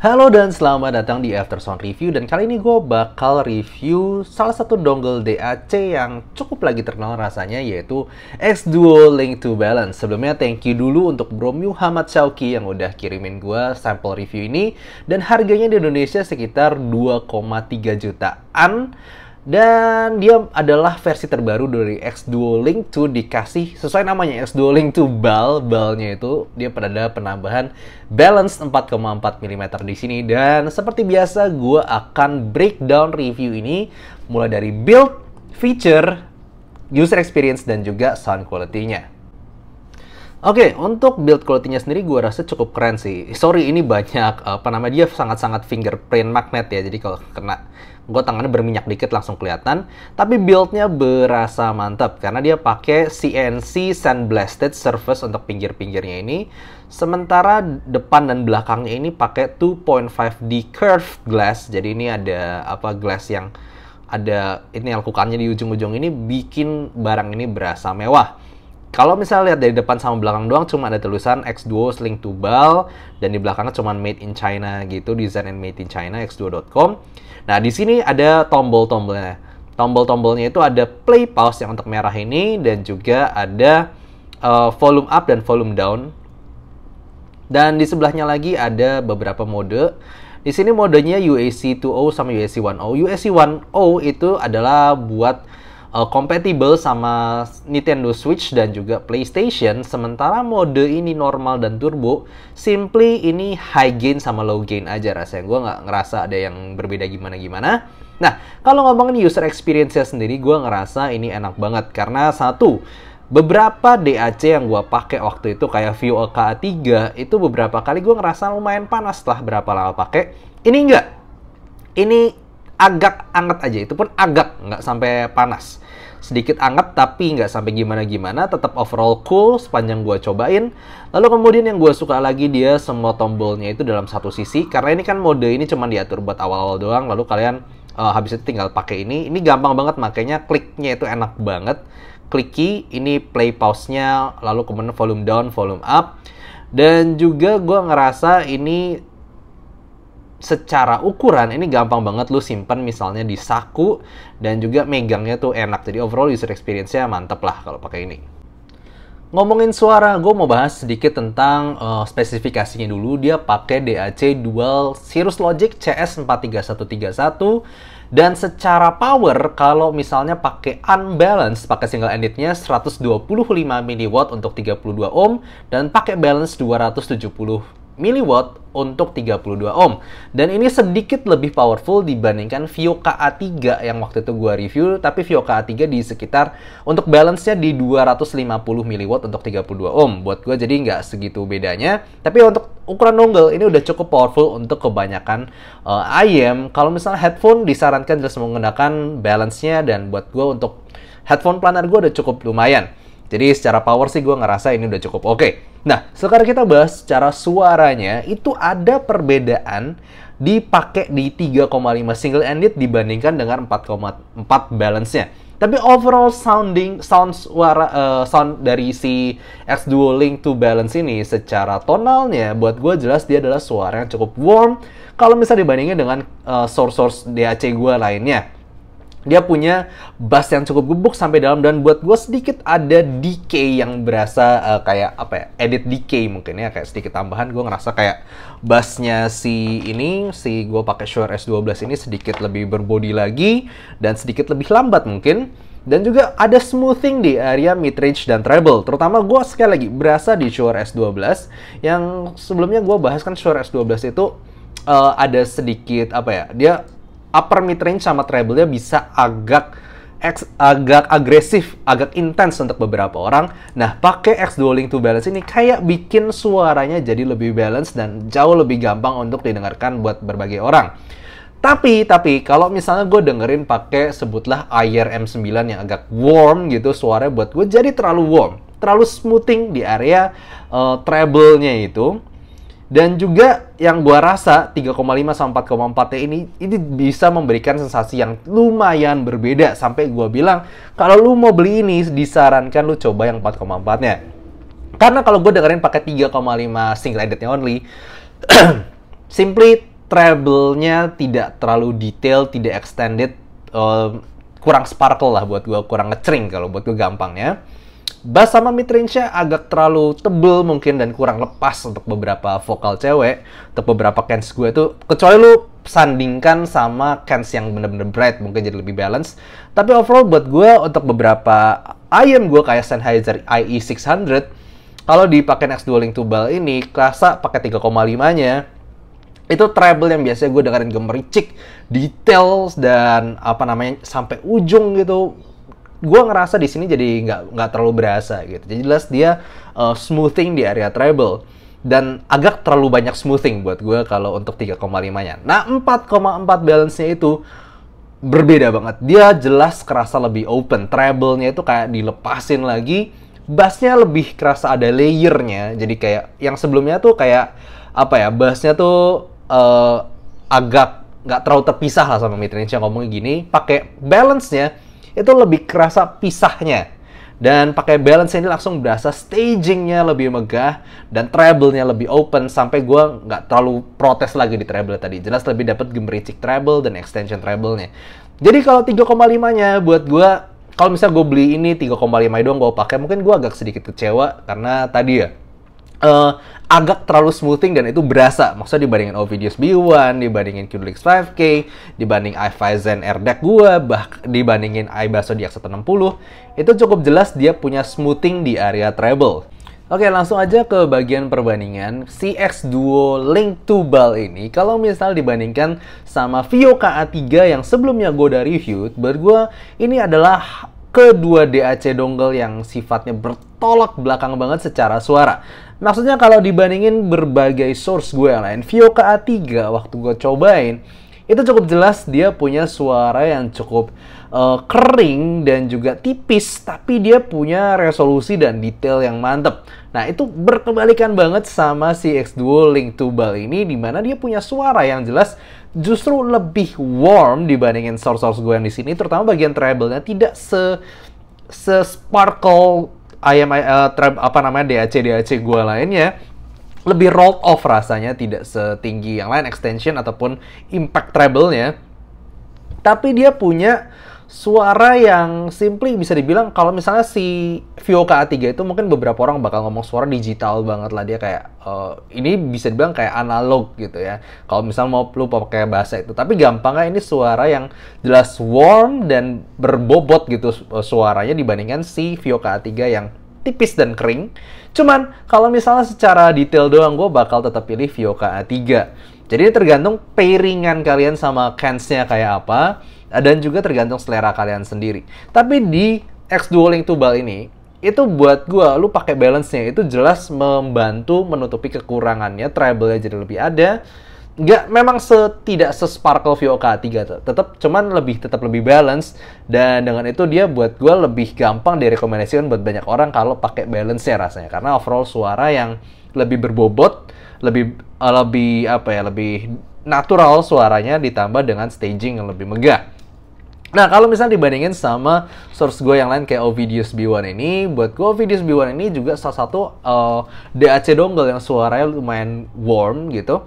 Halo dan selamat datang di After Aftersound Review dan kali ini gue bakal review salah satu dongle DAC yang cukup lagi terkenal rasanya yaitu X-Duo Link to Balance. Sebelumnya thank you dulu untuk Bro Muhammad Syauki yang udah kirimin gue sampel review ini dan harganya di Indonesia sekitar 2,3 jutaan dan dia adalah versi terbaru dari X Duo Link 2 dikasih sesuai namanya X Duo Link 2 bal balnya itu dia pada ada penambahan balance 4,4 mm di sini dan seperti biasa gue akan breakdown review ini mulai dari build, feature, user experience dan juga sound quality-nya. Oke, okay, untuk build quality-nya sendiri gue rasa cukup keren sih. Sorry, ini banyak, apa namanya, dia sangat-sangat fingerprint magnet ya. Jadi kalau kena gue tangannya berminyak dikit langsung kelihatan. Tapi build-nya berasa mantap, karena dia pakai CNC sandblasted surface untuk pinggir-pinggirnya ini. Sementara depan dan belakangnya ini pakai 2.5D curved glass. Jadi ini ada apa glass yang ada ini lakukannya di ujung-ujung ini bikin barang ini berasa mewah. Kalau misalnya lihat dari depan sama belakang doang cuma ada tulisan X2 Sling Tubal dan di belakangnya cuma made in China gitu, design and made in China x2.com. Nah, di sini ada tombol-tombolnya. Tombol-tombolnya itu ada play pause yang untuk merah ini dan juga ada uh, volume up dan volume down. Dan di sebelahnya lagi ada beberapa mode. Di sini modenya UAC 2 o sama UAC 1 o UAC 1 o itu adalah buat uh, compatible sama Nintendo Switch dan juga PlayStation. Sementara mode ini normal dan turbo, simply ini high gain sama low gain aja rasanya. Gue nggak ngerasa ada yang berbeda gimana-gimana. Nah, kalau ngomongin user experience-nya sendiri, gue ngerasa ini enak banget. Karena satu, beberapa DAC yang gue pakai waktu itu kayak View LKA3 itu beberapa kali gue ngerasa lumayan panas setelah berapa lama pakai. Ini enggak. Ini agak anget aja. Itu pun agak, nggak sampai panas. Sedikit anget tapi nggak sampai gimana-gimana, tetap overall cool sepanjang gua cobain. Lalu kemudian yang gua suka lagi dia semua tombolnya itu dalam satu sisi. Karena ini kan mode ini cuma diatur buat awal-awal doang, lalu kalian uh, habis itu tinggal pakai ini. Ini gampang banget makanya kliknya itu enak banget. kliki ini play pause-nya, lalu kemudian volume down, volume up. Dan juga gue ngerasa ini secara ukuran ini gampang banget lu simpen misalnya di saku dan juga megangnya tuh enak. Jadi overall user experience-nya mantep lah kalau pakai ini. Ngomongin suara, gue mau bahas sedikit tentang uh, spesifikasinya dulu. Dia pakai DAC Dual Cirrus Logic CS43131 dan secara power kalau misalnya pakai unbalanced pakai single endednya 125 mW untuk 32 ohm dan pakai balance 270 mW untuk 32 ohm. Dan ini sedikit lebih powerful dibandingkan Vio KA3 yang waktu itu gua review, tapi Vio KA3 di sekitar untuk balance-nya di 250 mW untuk 32 ohm. Buat gua jadi nggak segitu bedanya. Tapi untuk ukuran dongle ini udah cukup powerful untuk kebanyakan uh, eh, IM. Kalau misalnya headphone disarankan jelas menggunakan balance-nya dan buat gua untuk headphone planar gua udah cukup lumayan. Jadi secara power sih gue ngerasa ini udah cukup oke. Okay. Nah, sekarang kita bahas secara suaranya, itu ada perbedaan dipakai di 3,5 single ended dibandingkan dengan 4,4 balance-nya. Tapi overall sounding sound suara uh, sound dari si X Duo Link to Balance ini secara tonalnya buat gue jelas dia adalah suara yang cukup warm kalau misalnya dibandingin dengan uh, eh, source -source DAC gue lainnya dia punya bass yang cukup gebuk sampai dalam dan buat gue sedikit ada decay yang berasa uh, kayak apa ya edit decay mungkin ya kayak sedikit tambahan gue ngerasa kayak bassnya si ini si gue pakai Shure S12 ini sedikit lebih berbody lagi dan sedikit lebih lambat mungkin dan juga ada smoothing di area midrange dan treble. Terutama gue sekali lagi berasa di Shure S12 yang sebelumnya gue bahas kan Shure S12 itu uh, ada sedikit apa ya dia upper mid range sama treble-nya bisa agak X agak agresif, agak intens untuk beberapa orang. Nah, pakai X Link to Balance ini kayak bikin suaranya jadi lebih balance dan jauh lebih gampang untuk didengarkan buat berbagai orang. Tapi, tapi kalau misalnya gue dengerin pakai sebutlah IRM9 yang agak warm gitu, suaranya buat gue jadi terlalu warm, terlalu smoothing di area uh, treble-nya itu. Dan juga yang gua rasa 3,5 sampai 4,4 ini ini bisa memberikan sensasi yang lumayan berbeda sampai gua bilang kalau lu mau beli ini disarankan lu coba yang 4,4-nya. Karena kalau gua dengerin pakai 3,5 single editnya only, simply treble-nya tidak terlalu detail, tidak extended, uh, kurang sparkle lah buat gua, kurang ngecering kalau buat gue gampangnya bass sama range nya agak terlalu tebel mungkin dan kurang lepas untuk beberapa vokal cewek untuk beberapa cans gue itu kecuali lu sandingkan sama cans yang bener-bener bright mungkin jadi lebih balance tapi overall buat gue untuk beberapa IM gue kayak Sennheiser IE600 kalau dipakai next dueling tubal ini kerasa pakai 3,5-nya itu treble yang biasanya gue dengerin gemericik details dan apa namanya sampai ujung gitu gue ngerasa di sini jadi nggak nggak terlalu berasa gitu. Jadi jelas dia uh, smoothing di area treble dan agak terlalu banyak smoothing buat gue kalau untuk 3,5-nya. Nah, 4,4 balance-nya itu berbeda banget. Dia jelas kerasa lebih open. Treble-nya itu kayak dilepasin lagi. Bassnya lebih kerasa ada layernya. Jadi kayak yang sebelumnya tuh kayak apa ya? Bassnya tuh uh, agak nggak terlalu terpisah lah sama mid range yang ngomongnya gini. Pakai balance-nya itu lebih kerasa pisahnya. Dan pakai balance ini langsung berasa stagingnya lebih megah dan treble-nya lebih open sampai gue nggak terlalu protes lagi di treble tadi. Jelas lebih dapat gemericik treble dan extension treble-nya. Jadi kalau 3,5-nya buat gue kalau misalnya gue beli ini 3,5 doang gue pakai mungkin gue agak sedikit kecewa karena tadi ya uh, agak terlalu smoothing dan itu berasa. Maksudnya dibandingin Ovidius B1, dibandingin Qlix 5K, dibanding i5 Zen Deck gue, bah dibandingin iBasso DX160, itu cukup jelas dia punya smoothing di area treble. Oke, langsung aja ke bagian perbandingan. CX Duo Link to Ball ini, kalau misal dibandingkan sama Vio KA3 yang sebelumnya gue udah review, buat gue ini adalah kedua DAC dongle yang sifatnya bertolak belakang banget secara suara. Maksudnya kalau dibandingin berbagai source gue lain, Vio a 3 waktu gue cobain, itu cukup jelas dia punya suara yang cukup uh, kering dan juga tipis, tapi dia punya resolusi dan detail yang mantep. Nah, itu berkebalikan banget sama si X2 Link to Ball ini, di mana dia punya suara yang jelas justru lebih warm dibandingin source-source gue yang di sini, terutama bagian treble-nya tidak se se sparkle IMI uh, eh, apa namanya DAC DAC gue lainnya lebih rolled off rasanya tidak setinggi yang lain extension ataupun impact treble-nya tapi dia punya suara yang simply bisa dibilang kalau misalnya si Vioka A3 itu mungkin beberapa orang bakal ngomong suara digital banget lah dia kayak uh, ini bisa dibilang kayak analog gitu ya kalau misalnya mau lu pakai bahasa itu tapi gampangnya ini suara yang jelas warm dan berbobot gitu eh, suaranya dibandingkan si Vioka A3 yang tipis dan kering. Cuman kalau misalnya secara detail doang gue bakal tetap pilih Vioka A3. Jadi ini tergantung pairingan kalian sama cans kayak apa dan juga tergantung selera kalian sendiri. Tapi di X Dueling Tubal ini itu buat gue lu pakai balance-nya itu jelas membantu menutupi kekurangannya, treble-nya jadi lebih ada, nggak memang setidak sesparkle VOK3 tetap cuman lebih tetap lebih balance dan dengan itu dia buat gue lebih gampang direkomendasikan buat banyak orang kalau pakai balance ya rasanya karena overall suara yang lebih berbobot lebih uh, lebih apa ya lebih natural suaranya ditambah dengan staging yang lebih megah Nah, kalau misalnya dibandingin sama source gue yang lain kayak Ovidius B1 ini, buat gue Ovidius B1 ini juga salah satu uh, eh, DAC dongle yang suaranya lumayan warm gitu.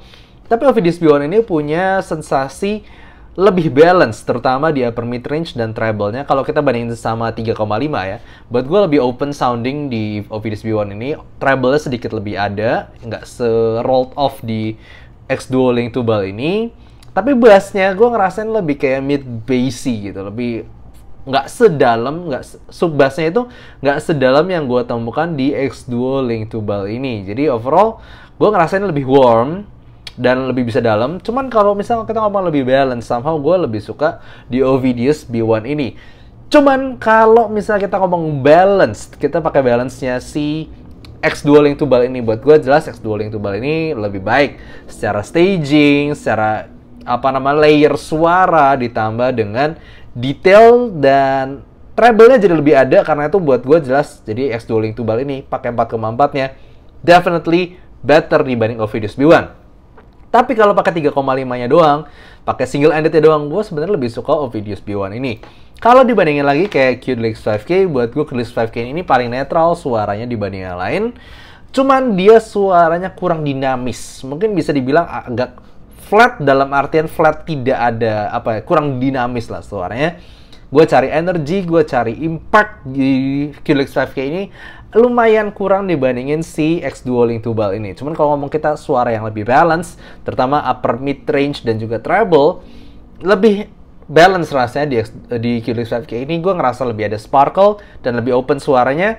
Tapi Ovidus Bion ini punya sensasi lebih balance terutama di upper mid range dan treble-nya kalau kita bandingin sama 3,5 ya. Buat gue lebih open sounding di Ovidus B1 ini, treble sedikit lebih ada, nggak se rolled off di X Duo Link Tubal ini. Tapi bass-nya gue ngerasain lebih kayak mid bassy gitu, lebih nggak sedalam, nggak sub bassnya itu nggak sedalam yang gue temukan di X Duo Link Tubal ini. Jadi overall gue ngerasain lebih warm, dan lebih bisa dalam. Cuman kalau misalnya kita ngomong lebih balance, somehow gue lebih suka di Ovidius B1 ini. Cuman kalau misalnya kita ngomong balance, kita pakai balance-nya si X to Tubal ini. Buat gue jelas X to Tubal ini lebih baik secara staging, secara apa nama layer suara ditambah dengan detail dan treble-nya jadi lebih ada karena itu buat gue jelas jadi X to Tubal ini pakai 4,4-nya definitely better dibanding Ovidius B1. Tapi kalau pakai 3,5-nya doang, pakai single ended-nya doang, gue sebenarnya lebih suka Ovidius B1 ini. Kalau dibandingin lagi kayak Qdelix 5K, buat gue Qdelix 5K ini paling netral suaranya dibanding yang lain. Cuman dia suaranya kurang dinamis. Mungkin bisa dibilang agak flat dalam artian flat tidak ada apa ya, kurang dinamis lah suaranya gue cari energi, gue cari impact di Qlex 5K ini lumayan kurang dibandingin si X2 Link Tubal ini. Cuman kalau ngomong kita suara yang lebih balance, terutama upper mid range dan juga treble, lebih balance rasanya di, di Q5K ini gue ngerasa lebih ada sparkle dan lebih open suaranya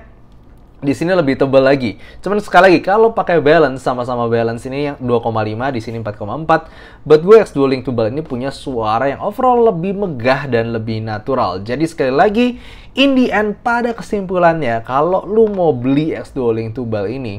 di sini lebih tebal lagi. Cuman sekali lagi kalau pakai balance sama-sama balance ini yang 2,5 di sini 4,4, but gue X2 Link to Balance ini punya suara yang overall lebih megah dan lebih natural. Jadi sekali lagi in the end pada kesimpulannya kalau lu mau beli X2 Link to Balance ini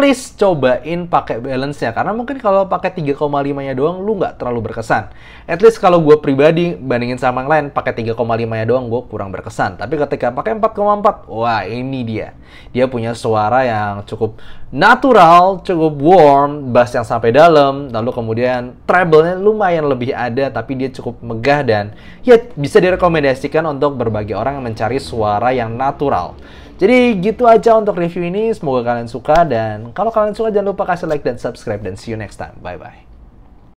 please cobain pakai balance nya karena mungkin kalau pakai 3,5 nya doang lu nggak terlalu berkesan at least kalau gue pribadi bandingin sama yang lain pakai 3,5 nya doang gue kurang berkesan tapi ketika pakai 4,4 wah ini dia dia punya suara yang cukup natural cukup warm bass yang sampai dalam lalu kemudian treble-nya lumayan lebih ada tapi dia cukup megah dan ya bisa direkomendasikan untuk berbagai orang yang mencari suara yang natural jadi gitu aja untuk review ini, semoga kalian suka dan kalau kalian suka jangan lupa kasih like dan subscribe dan see you next time. Bye bye.